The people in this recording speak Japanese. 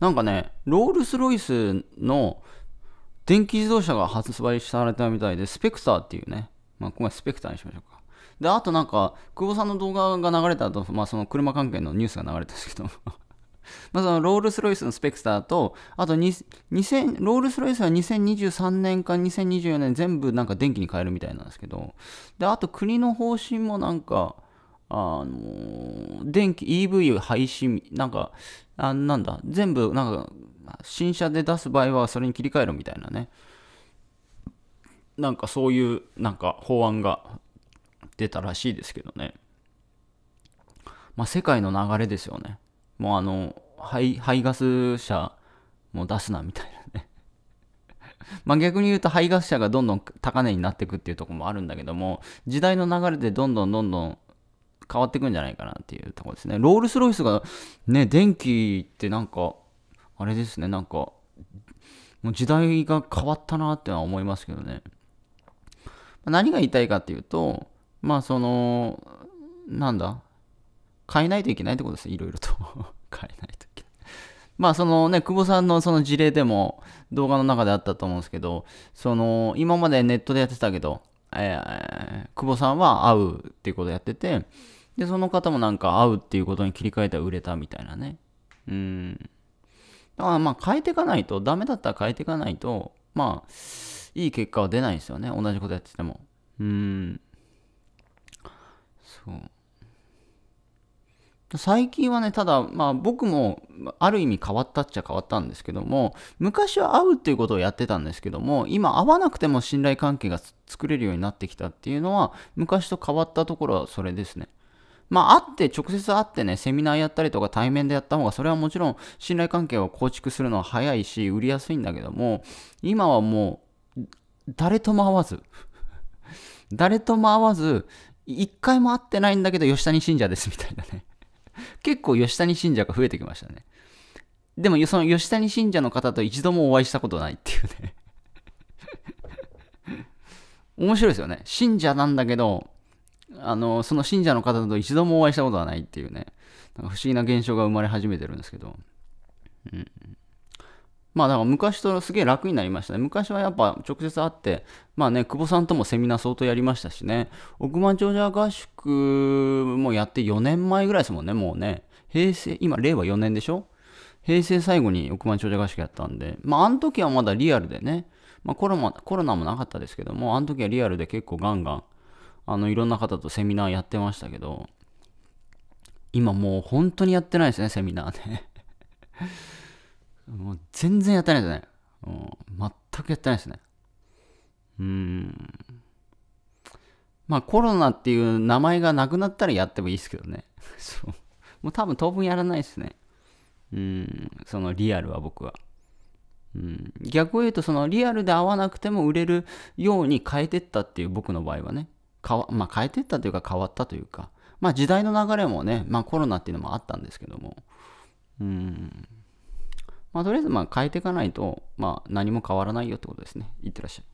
なんかね、ロールス・ロイスの電気自動車が発売されたみたいで、スペクターっていうね、まあ、今回スペクターにしましょうか。で、あとなんか、久保さんの動画が流れた後、まあ、その車関係のニュースが流れたんですけど まあそのロールス・ロイスのスペクターと、あと2000、ロールス・ロイスは2023年か2024年全部なんか電気に変えるみたいなんですけど、で、あと国の方針もなんか、あの、電気、EV 廃止、なんか、あなんだ、全部、なんか、新車で出す場合はそれに切り替えろみたいなね。なんかそういう、なんか法案が出たらしいですけどね。まあ、世界の流れですよね。もうあの、排排ガス車も出すなみたいなね ま逆に言うと排ガス車がどんどん高値になっていくっていうとこもあるんだけども、時代の流れでどんどんどんどん変わってくんじゃないかなっていうところですね。ロールスロイスがね、電気ってなんか、あれですね、なんか、もう時代が変わったなってのは思いますけどね。何が言いたいかっていうと、まあその、なんだ、変えないといけないってことですね、いろいろと 変えないといけない。まあそのね、久保さんのその事例でも動画の中であったと思うんですけど、その、今までネットでやってたけど、えー、久保さんは会うっていうことをやってて、で、その方もなんか会うっていうことに切り替えたら売れたみたいなね。うん。だからまあ変えていかないと、ダメだったら変えていかないと、まあ、いい結果は出ないんですよね。同じことやってても。うん。そう。最近はね、ただ、まあ僕もある意味変わったっちゃ変わったんですけども、昔は会うっていうことをやってたんですけども、今会わなくても信頼関係が作れるようになってきたっていうのは、昔と変わったところはそれですね。まあ、会って、直接会ってね、セミナーやったりとか対面でやった方が、それはもちろん信頼関係を構築するのは早いし、売りやすいんだけども、今はもう、誰とも会わず、誰とも会わず、一回も会ってないんだけど、吉谷信者ですみたいなね。結構吉谷信者が増えてきましたね。でも、その吉谷信者の方と一度もお会いしたことないっていうね面白いですよね。信者なんだけど、あの、その信者の方と一度もお会いしたことはないっていうね、なんか不思議な現象が生まれ始めてるんですけど、うん。まあだから昔とすげえ楽になりましたね。昔はやっぱ直接会って、まあね、久保さんともセミナー相当やりましたしね、億万長者合宿もやって4年前ぐらいですもんね、もうね。平成、今令和4年でしょ平成最後に億万長者合宿やったんで、まああの時はまだリアルでね、まあコロナコロナもなかったですけども、あの時はリアルで結構ガンガンあのいろんな方とセミナーやってましたけど今もう本当にやってないですねセミナーね もう全然やってないですねもう全くやってないですねうんまあコロナっていう名前がなくなったらやってもいいですけどね そうもう多分当分やらないですねうんそのリアルは僕はうん、逆を言うとそのリアルで合わなくても売れるように変えてったっていう僕の場合はね変わ、まあ、変えていったというか変わったというか、まあ、時代の流れもね、まあ、コロナっていうのもあったんですけども、うん。まあ、とりあえずまあ変えていかないと、まあ、何も変わらないよってことですね。いってらっしゃい。